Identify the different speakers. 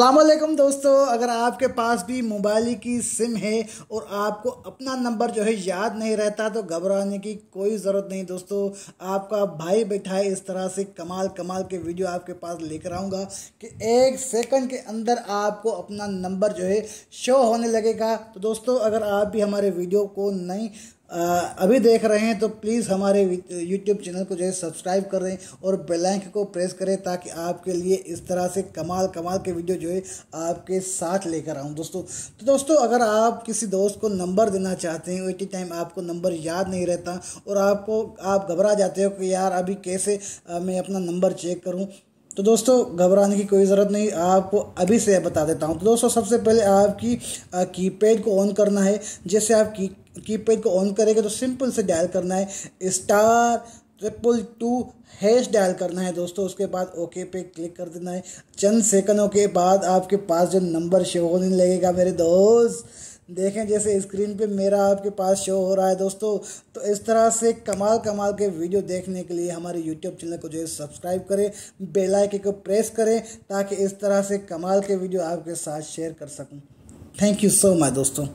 Speaker 1: अलमैकम दोस्तों अगर आपके पास भी मोबाइल की सिम है और आपको अपना नंबर जो है याद नहीं रहता तो घबराने की कोई ज़रूरत नहीं दोस्तों आपका भाई बैठा है इस तरह से कमाल कमाल के वीडियो आपके पास लेकर आऊँगा कि एक सेकंड के अंदर आपको अपना नंबर जो है शो होने लगेगा तो दोस्तों अगर आप भी हमारे वीडियो को नहीं अभी देख रहे हैं तो प्लीज़ हमारे यूट्यूब चैनल को जो है सब्सक्राइब कर दें और बेलैंक को प्रेस करें ताकि आपके लिए इस तरह से कमाल कमाल के वीडियो जो है आपके साथ लेकर आऊँ दोस्तों तो दोस्तों अगर आप किसी दोस्त को नंबर देना चाहते हैं एटी टाइम आपको नंबर याद नहीं रहता और आपको आप घबरा जाते हो कि यार अभी कैसे मैं अपना नंबर चेक करूँ तो दोस्तों घबराने की कोई ज़रूरत नहीं आपको अभी से बता देता हूँ तो दोस्तों सबसे पहले आपकी कीपैड को ऑन करना है जैसे आप की कीपैड को ऑन करेगा तो सिंपल से डायल करना है star triple two hash dial करना है दोस्तों उसके बाद ओके पे क्लिक कर देना है चंद सेकंडों के बाद आपके पास जो नंबर शो होने लगेगा मेरे दोस्त देखें जैसे स्क्रीन पे मेरा आपके पास शो हो रहा है दोस्तों तो इस तरह से कमाल कमाल के वीडियो देखने के लिए हमारे यूट्यूब चैनल को जो है सब्सक्राइब करें बेल आइकन को प्रेस करें ताकि इस तरह से कमाल के वीडियो आपके साथ शेयर कर सकूं थैंक यू सो मच दोस्तों